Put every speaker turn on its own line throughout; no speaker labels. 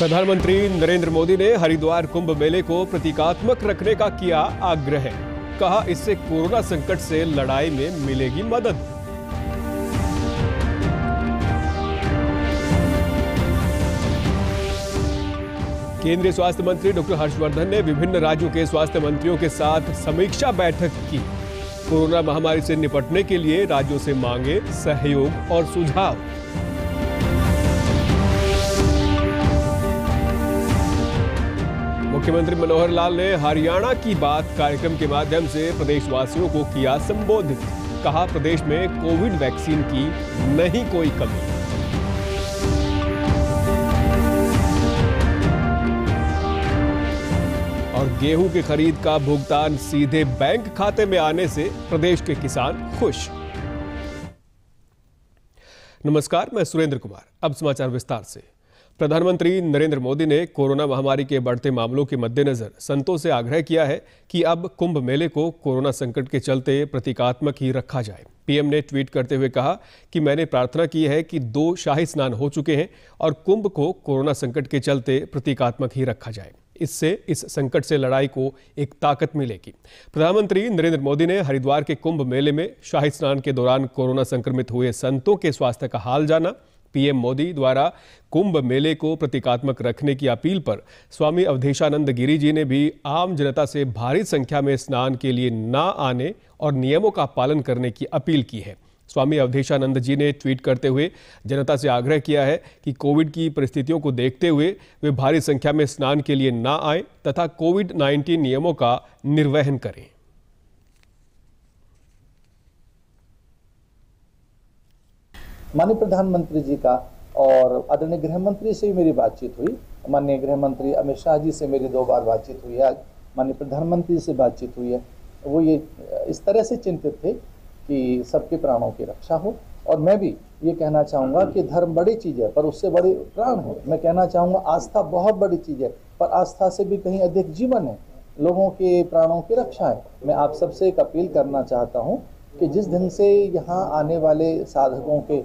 प्रधानमंत्री नरेंद्र मोदी ने हरिद्वार कुंभ मेले को प्रतीकात्मक रखने का किया आग्रह कहा इससे कोरोना संकट से लड़ाई में मिलेगी मदद केंद्रीय स्वास्थ्य मंत्री डॉक्टर हर्षवर्धन ने विभिन्न राज्यों के स्वास्थ्य मंत्रियों के साथ समीक्षा बैठक की कोरोना महामारी से निपटने के लिए राज्यों से मांगे सहयोग और सुझाव मुख्यमंत्री मनोहर लाल ने हरियाणा की बात कार्यक्रम के माध्यम से प्रदेशवासियों को किया संबोधित कहा प्रदेश में कोविड वैक्सीन की नहीं कोई कमी और गेहूं की खरीद का भुगतान सीधे बैंक खाते में आने से प्रदेश के किसान खुश नमस्कार मैं सुरेंद्र कुमार अब समाचार विस्तार से प्रधानमंत्री नरेंद्र मोदी ने कोरोना महामारी के बढ़ते मामलों के मद्देनजर संतों से आग्रह किया है कि अब कुंभ मेले को कोरोना संकट के चलते प्रतीकात्मक ही रखा जाए पीएम ने ट्वीट करते हुए कहा कि मैंने प्रार्थना की है कि दो शाही स्नान हो चुके हैं और कुंभ को कोरोना संकट के चलते प्रतीकात्मक ही रखा जाए इससे इस संकट से लड़ाई को एक ताकत मिलेगी प्रधानमंत्री नरेंद्र मोदी ने हरिद्वार के कुंभ मेले में शाही स्नान के दौरान कोरोना संक्रमित हुए संतों के स्वास्थ्य का हाल जाना पीएम मोदी द्वारा कुंभ मेले को प्रतीकात्मक रखने की अपील पर स्वामी अवधेशानंद गिरी जी ने भी आम जनता से भारी संख्या में स्नान के लिए ना आने और नियमों का पालन करने की अपील की है स्वामी अवधेशानंद जी ने ट्वीट करते हुए जनता से आग्रह किया है कि कोविड की परिस्थितियों को देखते हुए वे भारी संख्या में स्नान के लिए ना आए तथा कोविड 19 नियमों का निर्वहन करें
माननीय प्रधानमंत्री जी का और आदरणीय गृह मंत्री से भी मेरी बातचीत हुई माननीय गृह मंत्री अमित शाह जी से मेरी दो बार बातचीत हुई आज माननीय प्रधानमंत्री से बातचीत हुई है वो ये इस तरह से चिंतित थे कि सबके प्राणों की रक्षा हो और मैं भी ये कहना चाहूँगा कि धर्म बड़ी चीज़ है पर उससे बड़े प्राण है मैं कहना चाहूँगा आस्था बहुत बड़ी चीज़ है पर आस्था से भी कहीं अधिक जीवन है लोगों के प्राणों की रक्षा है मैं आप सबसे एक अपील करना चाहता हूँ कि जिस ढंग से यहाँ आने वाले साधकों के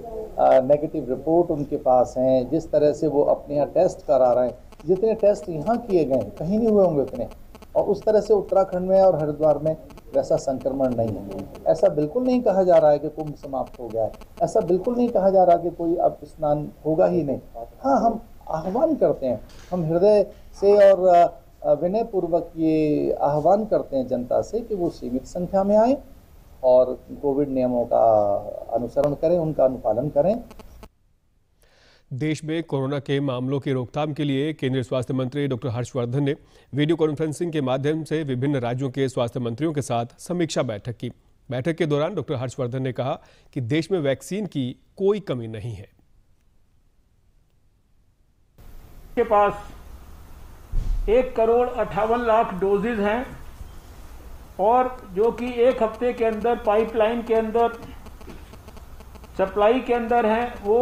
नेगेटिव रिपोर्ट उनके पास हैं जिस तरह से वो अपने यहाँ टेस्ट करा रहे हैं जितने टेस्ट यहाँ किए गए कहीं नहीं हुए होंगे उतने और उस तरह से उत्तराखंड में और हरिद्वार में वैसा संक्रमण नहीं है ऐसा बिल्कुल नहीं कहा जा रहा है कि कुंभ समाप्त हो गया है ऐसा बिल्कुल नहीं कहा जा रहा कि कोई अब स्नान होगा ही नहीं हाँ हम आह्वान करते हैं हम हृदय से और विनयपूर्वक ये आह्वान करते हैं जनता से कि वो सीमित संख्या में आए और कोविड नियमों का अनुसरण करें उनका अनुपालन करें
देश में कोरोना के मामलों की रोकथाम के लिए केंद्रीय स्वास्थ्य मंत्री डॉक्टर हर्षवर्धन ने वीडियो कॉन्फ्रेंसिंग के माध्यम से विभिन्न राज्यों के स्वास्थ्य मंत्रियों के साथ समीक्षा बैठक की बैठक के दौरान डॉक्टर हर्षवर्धन ने कहा कि देश में वैक्सीन की कोई कमी नहीं है
के पास एक करोड़ अठावन लाख डोजेज हैं और जो कि एक हफ्ते के अंदर पाइपलाइन के अंदर सप्लाई के अंदर हैं वो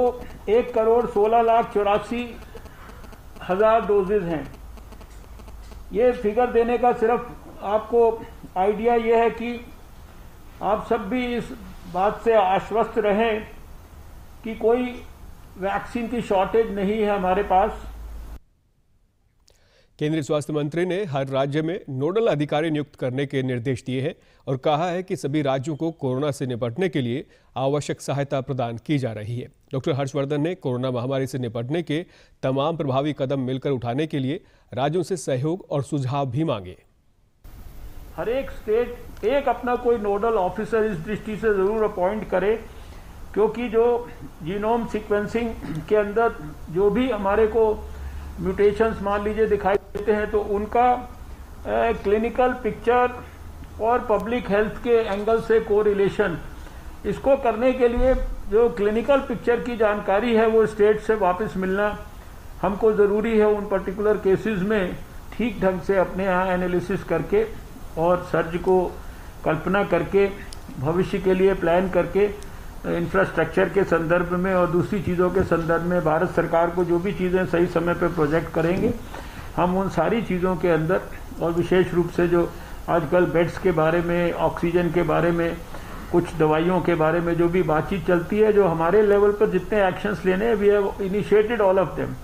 एक करोड़ सोलह लाख चौरासी हज़ार डोजेज हैं ये फिगर देने का सिर्फ आपको आइडिया ये है कि आप सब भी इस बात से आश्वस्त रहें कि कोई वैक्सीन की शॉर्टेज नहीं है हमारे
पास केंद्रीय स्वास्थ्य मंत्री ने हर राज्य में नोडल अधिकारी नियुक्त करने के निर्देश दिए हैं और कहा है कि सभी राज्यों को कोरोना से निपटने के लिए आवश्यक सहायता प्रदान की जा रही है डॉक्टर हर्षवर्धन ने कोरोना महामारी से निपटने के तमाम प्रभावी कदम मिलकर उठाने के लिए राज्यों से सहयोग और सुझाव भी मांगे
हर एक स्टेट एक अपना कोई नोडल ऑफिसर इस दृष्टि से ज़रूर अपॉइंट करे क्योंकि जो जीनोम सिक्वेंसिंग के अंदर जो भी हमारे को म्यूटेशंस मान लीजिए दिखाई देते हैं तो उनका क्लिनिकल पिक्चर और पब्लिक हेल्थ के एंगल से को रिलेशन इसको करने के लिए जो क्लिनिकल पिक्चर की जानकारी है वो स्टेट से वापस मिलना हमको ज़रूरी है उन पर्टिकुलर केसेस में ठीक ढंग से अपने यहाँ एनालिसिस करके और सर्ज को कल्पना करके भविष्य के लिए प्लान करके इंफ्रास्ट्रक्चर के संदर्भ में और दूसरी चीज़ों के संदर्भ में भारत सरकार को जो भी चीज़ें सही समय पर प्रोजेक्ट करेंगे हम उन सारी चीज़ों के अंदर और विशेष रूप से जो आजकल बेड्स के बारे में ऑक्सीजन के बारे में कुछ दवाइयों के बारे में जो भी बातचीत चलती है जो हमारे लेवल पर जितने एक्शंस लेने हैं we have initiated all of them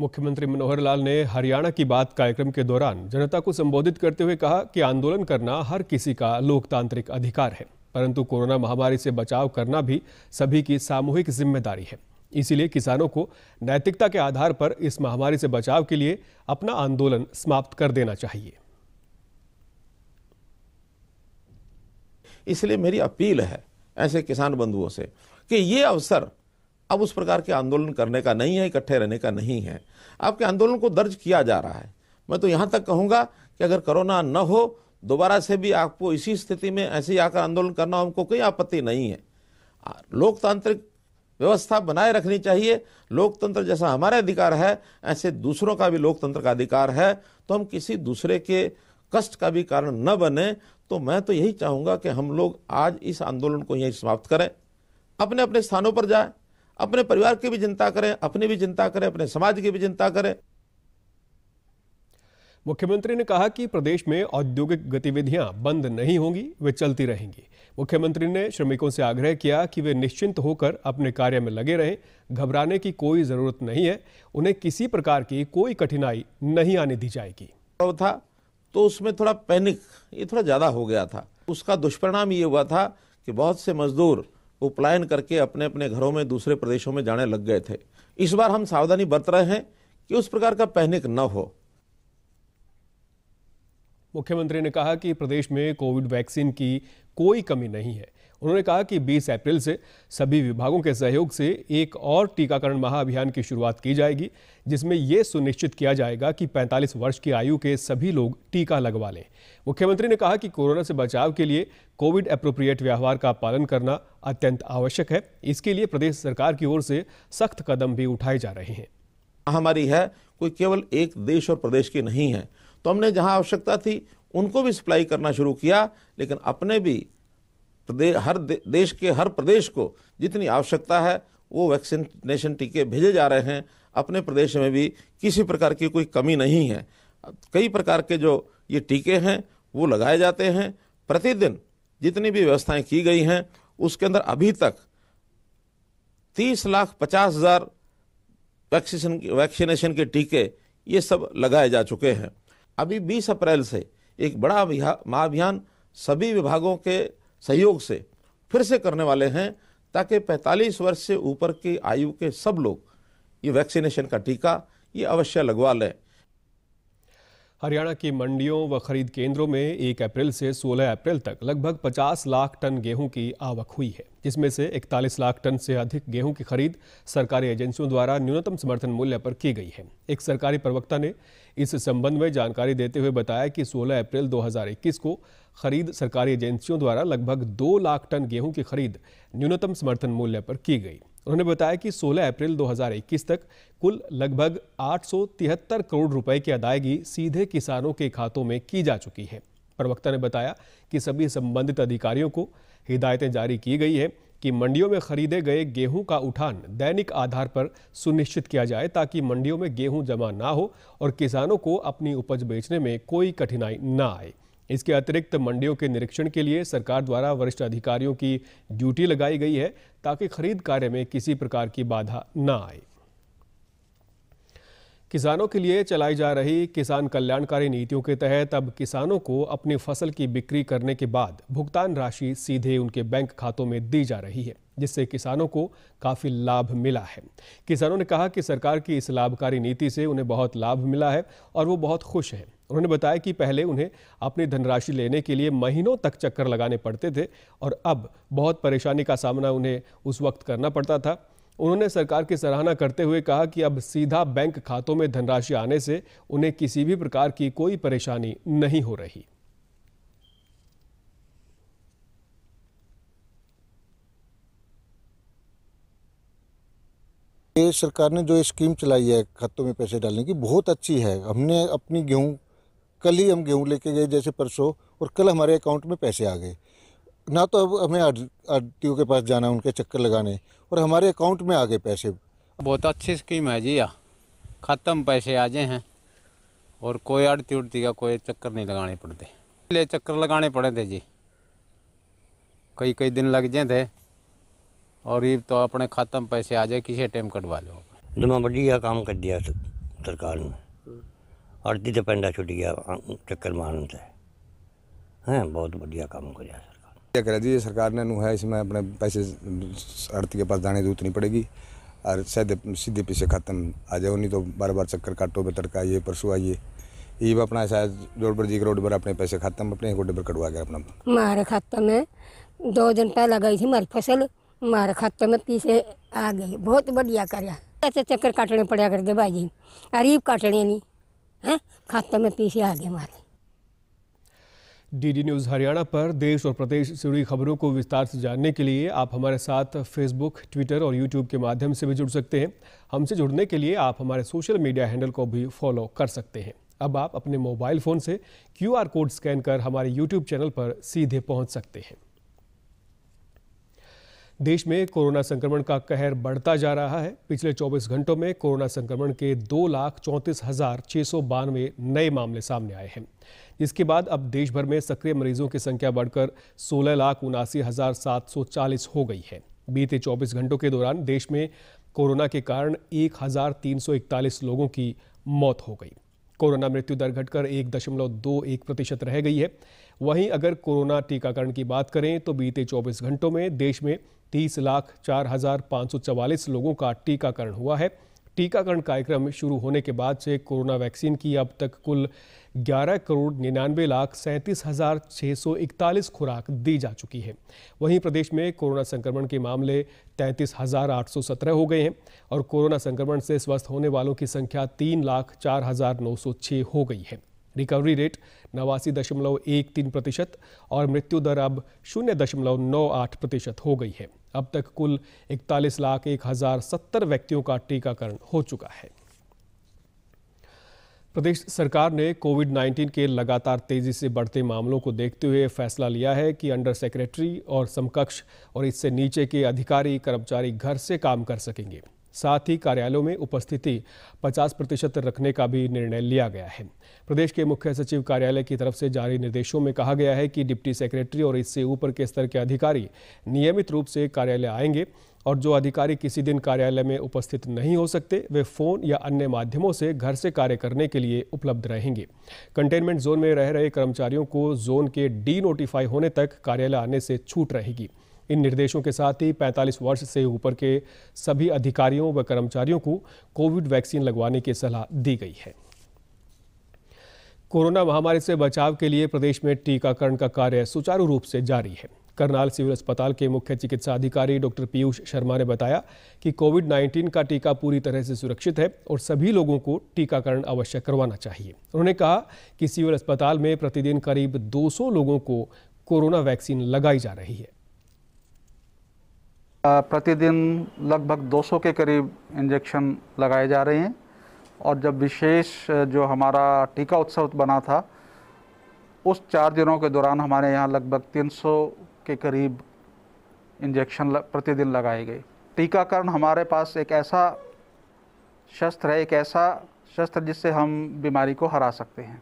मुख्यमंत्री मनोहर लाल ने हरियाणा की बात कार्यक्रम के दौरान जनता को संबोधित करते हुए कहा कि आंदोलन करना हर किसी का लोकतांत्रिक अधिकार है परंतु कोरोना महामारी से बचाव करना भी सभी की सामूहिक जिम्मेदारी है इसीलिए किसानों को नैतिकता के आधार पर इस महामारी से बचाव के लिए अपना आंदोलन समाप्त कर देना चाहिए इसलिए
मेरी अपील है ऐसे किसान बंधुओं से कि ये अवसर अब उस प्रकार के आंदोलन करने का नहीं है इकट्ठे रहने का नहीं है आपके आंदोलन को दर्ज किया जा रहा है मैं तो यहां तक कहूंगा कि अगर कोरोना न हो दोबारा से भी आपको इसी स्थिति में ऐसे ही आकर आंदोलन करना हमको कोई आपत्ति नहीं है लोकतांत्रिक व्यवस्था बनाए रखनी चाहिए लोकतंत्र जैसा हमारा अधिकार है ऐसे दूसरों का भी लोकतंत्र का अधिकार है तो हम किसी दूसरे के कष्ट का भी कारण न बने तो मैं तो यही चाहूँगा कि हम लोग आज इस आंदोलन को यहीं समाप्त करें अपने अपने स्थानों पर जाएं अपने परिवार की भी चिंता
करें अपनी भी चिंता करें अपने समाज की भी चिंता करें मुख्यमंत्री ने कहा कि प्रदेश में औद्योगिक गतिविधियां बंद नहीं होंगी वे चलती रहेंगी मुख्यमंत्री ने श्रमिकों से आग्रह किया कि वे निश्चिंत होकर अपने कार्य में लगे रहें घबराने की कोई जरूरत नहीं है उन्हें किसी प्रकार की कोई कठिनाई नहीं आने दी जाएगी था तो उसमें थोड़ा पैनिक ये थोड़ा ज़्यादा हो गया था उसका दुष्परिणाम ये हुआ
था कि बहुत से मजदूर उपलायन करके अपने अपने घरों में दूसरे प्रदेशों में जाने लग गए थे इस बार हम सावधानी बरत रहे हैं कि उस प्रकार का पैनिक न हो
मुख्यमंत्री ने कहा कि प्रदेश में कोविड वैक्सीन की कोई कमी नहीं है उन्होंने कहा कि 20 अप्रैल से सभी विभागों के सहयोग से एक और टीकाकरण महाअभियान की शुरुआत की जाएगी जिसमें यह सुनिश्चित किया जाएगा कि 45 वर्ष की आयु के सभी लोग टीका लगवा लें मुख्यमंत्री ने कहा कि कोरोना से बचाव के लिए कोविड अप्रोप्रिएट व्यवहार का पालन करना अत्यंत आवश्यक है इसके लिए प्रदेश सरकार की ओर से सख्त कदम भी उठाए जा रहे हैं
महामारी है कोई केवल एक देश और प्रदेश की नहीं है तो हमने जहाँ आवश्यकता थी उनको भी सप्लाई करना शुरू किया लेकिन अपने भी प्रदेश हर दे, देश के हर प्रदेश को जितनी आवश्यकता है वो वैक्सीनेशन टीके भेजे जा रहे हैं अपने प्रदेश में भी किसी प्रकार की कोई कमी नहीं है कई प्रकार के जो ये टीके हैं वो लगाए जाते हैं प्रतिदिन जितनी भी व्यवस्थाएं की गई हैं उसके अंदर अभी तक तीस लाख पचास हज़ार वैक्सीनेशन वैक्सीनेशन के टीके ये सब लगाए जा चुके हैं अभी 20 अप्रैल से एक बड़ा महाअभियान सभी विभागों के सहयोग से फिर से करने वाले हैं ताकि 45 वर्ष से ऊपर की आयु के सब लोग ये वैक्सीनेशन का टीका ये अवश्य लगवा लें
हरियाणा की मंडियों व खरीद केंद्रों में एक अप्रैल से 16 अप्रैल तक लगभग 50 लाख टन गेहूं की आवक हुई है जिसमें से 41 लाख टन से अधिक गेहूं की खरीद सरकारी एजेंसियों द्वारा न्यूनतम समर्थन मूल्य पर की गई है एक सरकारी प्रवक्ता ने इस संबंध में जानकारी देते हुए बताया कि 16 अप्रैल 2021 को खरीद सरकारी एजेंसियों द्वारा लगभग दो लाख टन गेहूँ की खरीद न्यूनतम समर्थन मूल्य पर की गई उन्होंने बताया कि 16 अप्रैल 2021 तक कुल लगभग आठ करोड़ रुपए की अदायगी सीधे किसानों के खातों में की जा चुकी है प्रवक्ता ने बताया कि सभी संबंधित अधिकारियों को हिदायतें जारी की गई है कि मंडियों में खरीदे गए गेहूं का उठान दैनिक आधार पर सुनिश्चित किया जाए ताकि मंडियों में गेहूं जमा ना हो और किसानों को अपनी उपज बेचने में कोई कठिनाई ना आए इसके अतिरिक्त मंडियों के निरीक्षण के लिए सरकार द्वारा वरिष्ठ अधिकारियों की ड्यूटी लगाई गई है ताकि खरीद कार्य में किसी प्रकार की बाधा न आए किसानों के लिए चलाई जा रही किसान कल्याणकारी नीतियों के तहत अब किसानों को अपनी फसल की बिक्री करने के बाद भुगतान राशि सीधे उनके बैंक खातों में दी जा रही है जिससे किसानों को काफी लाभ मिला है किसानों ने कहा कि सरकार की इस लाभकारी नीति से उन्हें बहुत लाभ मिला है और वो बहुत खुश हैं उन्होंने बताया कि पहले उन्हें अपनी धनराशि लेने के लिए महीनों तक चक्कर लगाने पड़ते थे और अब बहुत परेशानी का सामना उन्हें उस वक्त करना पड़ता था उन्होंने सरकार की सराहना करते हुए कहा कि अब सीधा बैंक खातों में धनराशि आने से उन्हें किसी भी प्रकार की कोई परेशानी नहीं हो रही
सरकार ने जो स्कीम चलाई है खातों में पैसे डालने की बहुत अच्छी है हमने अपनी गेहूं कल ही हम गेहूँ लेके गए जैसे परसों और कल हमारे अकाउंट में पैसे आ गए ना तो अब हमें आर के पास जाना उनके चक्कर लगाने और हमारे अकाउंट में आ गए पैसे बहुत अच्छी स्कीम है जी यहाँ ख़त्म पैसे आ जाए हैं और कोई अड़ती उड़ती का कोई चक्कर नहीं लगाने पड़ते पहले चक्कर लगाने पड़े थे जी कई कई दिन लग जाए थे और ये तो अपने ख़त्म पैसे आ जाए किसी टाइम कटवा लो नमा बढ़िया काम कर दिया सरकार ने अर्धी तो पेंडा छुट गया चक्कर मारन से है बहुत बढ़िया काम कर सरकार करा जी सरकार ने नु है इसमें अपने पैसे अड़ती के पास दाने दूत नहीं पड़ेगी और सीधे सीधे पीछे खत्म आ जाओ नहीं तो बार बार चक्कर काटो पे तड़काइए परसों आइए ये भी अपना ऐसा रोड पर जी रोड पर अपने पैसे खत्म अपने गोडे पर कटवा गया अपना हमारे खाते में दो दिन पहले गई थी हमारी फसल हमारे खाते में पीछे आ गई बहुत बढ़िया कर ऐसे चक्कर काटने पड़ा कर दे भाई जी अरीब काटने नहीं हैं खाते में पीछे
आगे मारे डीडी न्यूज़ हरियाणा पर देश और प्रदेश से जुड़ी खबरों को विस्तार से जानने के लिए आप हमारे साथ फेसबुक ट्विटर और यूट्यूब के माध्यम से भी जुड़ सकते हैं हमसे जुड़ने के लिए आप हमारे सोशल मीडिया हैंडल को भी फॉलो कर सकते हैं अब आप अपने मोबाइल फ़ोन से क्यूआर कोड स्कैन कर हमारे यूट्यूब चैनल पर सीधे पहुंच सकते हैं देश में कोरोना संक्रमण का कहर बढ़ता जा रहा है पिछले 24 घंटों में कोरोना संक्रमण के दो लाख चौंतीस हजार छः सौ बानवे नए मामले सामने आए हैं जिसके बाद अब देश भर में सक्रिय मरीजों की संख्या बढ़कर सोलह लाख उनासी हजार सात सौ चालीस हो गई है बीते 24 घंटों के दौरान देश में कोरोना के कारण एक लोगों की मौत हो गई कोरोना मृत्यु दर घटकर एक दशमलव दो एक प्रतिशत रह गई है वहीं अगर कोरोना टीकाकरण की बात करें तो बीते 24 घंटों में देश में तीस लाख चार हजार पाँच सौ चवालीस लोगों का टीकाकरण हुआ है टीकाकरण कार्यक्रम शुरू होने के बाद से कोरोना वैक्सीन की अब तक कुल ग्यारह करोड़ निन्यानवे लाख सैंतीस हजार छः सौ इकतालीस खुराक दी जा चुकी है वहीं प्रदेश में कोरोना संक्रमण के मामले तैंतीस हजार आठ सौ सत्रह हो गए हैं और कोरोना संक्रमण से स्वस्थ होने वालों की संख्या तीन लाख चार हजार नौ सौ छः हो गई है रिकवरी रेट नवासी दशमलव एक तीन प्रतिशत और मृत्यु दर अब शून्य दशमलव नौ आठ प्रतिशत हो गई है अब तक कुल इकतालीस लाख एक हजार सत्तर व्यक्तियों का टीकाकरण हो चुका है प्रदेश सरकार ने कोविड 19 के लगातार तेजी से बढ़ते मामलों को देखते हुए फैसला लिया है कि अंडर सेक्रेटरी और समकक्ष और इससे नीचे के अधिकारी कर्मचारी घर से काम कर सकेंगे साथ ही कार्यालयों में उपस्थिति 50 प्रतिशत रखने का भी निर्णय लिया गया है प्रदेश के मुख्य सचिव कार्यालय की तरफ से जारी निर्देशों में कहा गया है कि डिप्टी सेक्रेटरी और इससे ऊपर के स्तर के अधिकारी नियमित रूप से कार्यालय आएंगे और जो अधिकारी किसी दिन कार्यालय में उपस्थित नहीं हो सकते वे फोन या अन्य माध्यमों से घर से कार्य करने के लिए उपलब्ध रहेंगे कंटेनमेंट जोन में रह रहे कर्मचारियों को जोन के डी नोटिफाई होने तक कार्यालय आने से छूट रहेगी इन निर्देशों के साथ ही 45 वर्ष से ऊपर के सभी अधिकारियों व कर्मचारियों को कोविड वैक्सीन लगवाने की सलाह दी गई है कोरोना महामारी से बचाव के लिए प्रदेश में टीकाकरण का कार्य सुचारू रूप से जारी है करनाल सिविल अस्पताल के मुख्य चिकित्सा अधिकारी डॉक्टर पीयूष शर्मा ने बताया कि कोविड 19 का टीका पूरी तरह से सुरक्षित है और सभी लोगों को टीकाकरण अवश्य करवाना चाहिए उन्होंने कहा कि सिविल अस्पताल में प्रतिदिन करीब 200 लोगों को कोरोना वैक्सीन लगाई जा रही है
प्रतिदिन लगभग 200 के करीब इंजेक्शन लगाए जा रहे हैं और जब विशेष जो हमारा टीका उत्सव बना था उस चार दिनों के दौरान हमारे यहाँ लगभग के करीब इंजेक्शन प्रतिदिन लगाए गए टीकाकरण हमारे पास एक ऐसा शस्त्र है एक ऐसा शस्त्र जिससे हम बीमारी को हरा सकते हैं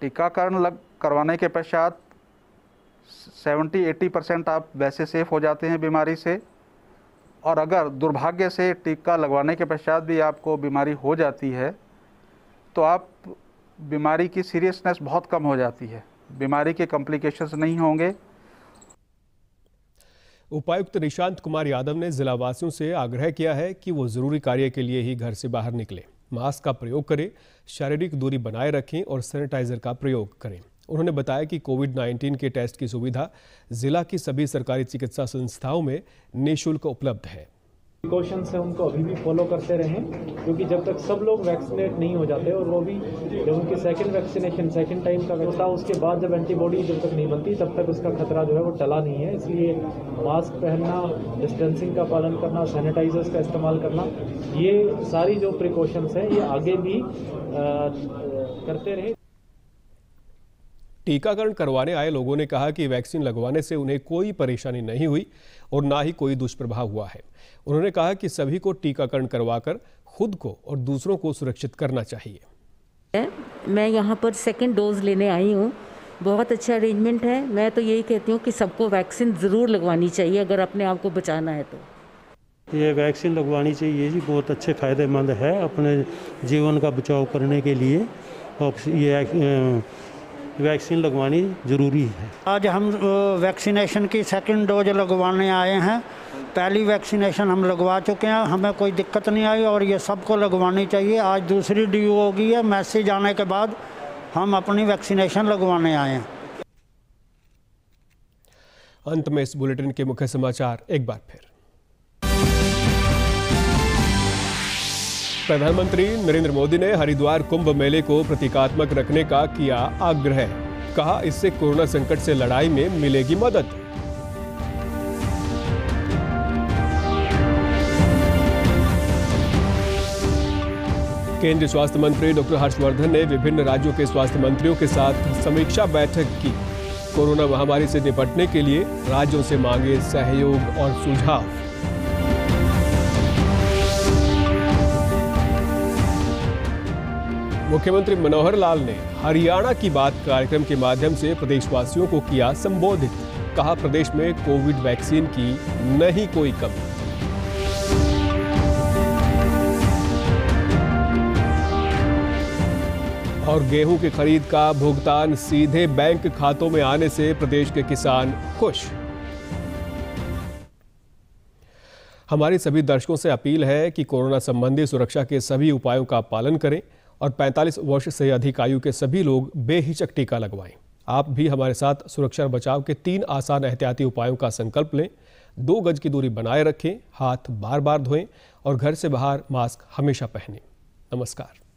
टीकाकरण लग करवाने के पश्चात 70-80 परसेंट आप वैसे सेफ़ हो जाते हैं बीमारी से और अगर दुर्भाग्य से टीका लगवाने के पश्चात भी आपको बीमारी हो जाती है तो आप बीमारी की सीरियसनेस बहुत कम हो जाती है बीमारी के कॉम्प्लिकेशंस नहीं होंगे
उपायुक्त निशांत कुमार यादव ने जिला वासियों से आग्रह किया है कि वो जरूरी कार्य के लिए ही घर से बाहर निकलें मास्क का प्रयोग करें शारीरिक दूरी बनाए रखें और सैनिटाइजर का प्रयोग करें उन्होंने बताया कि कोविड 19 के टेस्ट की सुविधा जिला की सभी सरकारी चिकित्सा संस्थाओं में निःशुल्क उपलब्ध है
प्रिकॉशन हैं उनको अभी भी फॉलो करते रहें क्योंकि जब तक सब लोग वैक्सीनेट नहीं हो जाते और वो भी जब उनकी सेकंड वैक्सीनेशन सेकंड टाइम का होता उसके बाद जब एंटीबॉडी जब तक नहीं बनती तब तक उसका खतरा जो है वो टला नहीं है इसलिए मास्क पहनना डिस्टेंसिंग का पालन करना सैनिटाइजर्स का इस्तेमाल करना ये सारी जो प्रिकॉशंस हैं ये आगे भी आ, करते रहें
टीकाकरण करवाने आए लोगों ने कहा कि वैक्सीन लगवाने से उन्हें कोई परेशानी नहीं हुई और ना ही कोई दुष्प्रभाव हुआ है उन्होंने कहा कि सभी को टीकाकरण करवाकर खुद को और दूसरों को सुरक्षित करना चाहिए
मैं यहाँ पर सेकेंड डोज लेने आई हूँ बहुत अच्छा अरेंजमेंट है मैं तो यही कहती हूँ कि सबको वैक्सीन ज़रूर लगवानी चाहिए अगर अपने आप को बचाना है तो ये वैक्सीन लगवानी चाहिए जी बहुत अच्छे फ़ायदेमंद है अपने जीवन का बचाव करने के लिए और ये वैक्सीन लगवानी ज़रूरी है आज हम वैक्सीनेशन की सेकंड डोज लगवाने आए हैं पहली वैक्सीनेशन हम लगवा चुके हैं हमें कोई दिक्कत नहीं आई और ये सबको लगवानी चाहिए आज दूसरी ड्यू होगी है मैसेज आने के बाद
हम अपनी वैक्सीनेशन लगवाने आए हैं अंत में इस बुलेटिन के मुख्य समाचार एक बार फिर प्रधानमंत्री नरेंद्र मोदी ने हरिद्वार कुंभ मेले को प्रतीकात्मक रखने का किया आग्रह कहा इससे कोरोना संकट से लड़ाई में मिलेगी मदद केंद्रीय स्वास्थ्य मंत्री डॉक्टर हर्षवर्धन ने विभिन्न राज्यों के स्वास्थ्य मंत्रियों के साथ समीक्षा बैठक की कोरोना महामारी से निपटने के लिए राज्यों से मांगे सहयोग और सुझाव मुख्यमंत्री मनोहर लाल ने हरियाणा की बात कार्यक्रम के माध्यम से प्रदेशवासियों को किया संबोधित कहा प्रदेश में कोविड वैक्सीन की नहीं कोई कमी और गेहूं की खरीद का भुगतान सीधे बैंक खातों में आने से प्रदेश के किसान खुश हमारे सभी दर्शकों से अपील है कि कोरोना संबंधी सुरक्षा के सभी उपायों का पालन करें और 45 वर्ष से अधिक आयु के सभी लोग बेहिचक टीका लगवाएं आप भी हमारे साथ सुरक्षा और बचाव के तीन आसान एहतियाती उपायों का संकल्प लें दो गज की दूरी बनाए रखें हाथ बार बार धोएं और घर से बाहर मास्क हमेशा पहनें नमस्कार